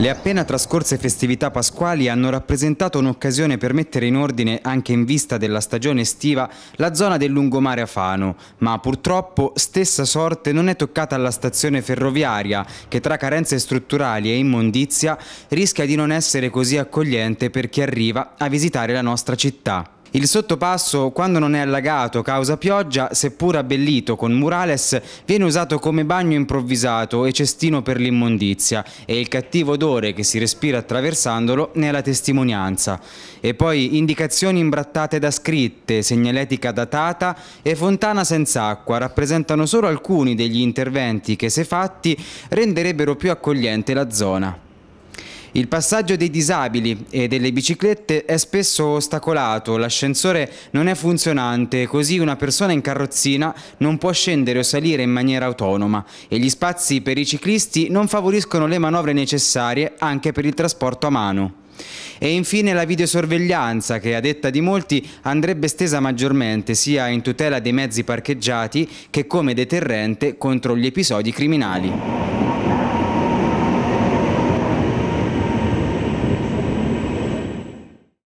Le appena trascorse festività pasquali hanno rappresentato un'occasione per mettere in ordine, anche in vista della stagione estiva, la zona del lungomare Afano, ma purtroppo stessa sorte non è toccata alla stazione ferroviaria, che tra carenze strutturali e immondizia rischia di non essere così accogliente per chi arriva a visitare la nostra città. Il sottopasso, quando non è allagato causa pioggia, seppur abbellito con murales, viene usato come bagno improvvisato e cestino per l'immondizia e il cattivo odore che si respira attraversandolo ne è la testimonianza. E poi indicazioni imbrattate da scritte, segnaletica datata e fontana senza acqua rappresentano solo alcuni degli interventi che se fatti renderebbero più accogliente la zona. Il passaggio dei disabili e delle biciclette è spesso ostacolato, l'ascensore non è funzionante, così una persona in carrozzina non può scendere o salire in maniera autonoma e gli spazi per i ciclisti non favoriscono le manovre necessarie anche per il trasporto a mano. E infine la videosorveglianza che a detta di molti andrebbe stesa maggiormente sia in tutela dei mezzi parcheggiati che come deterrente contro gli episodi criminali.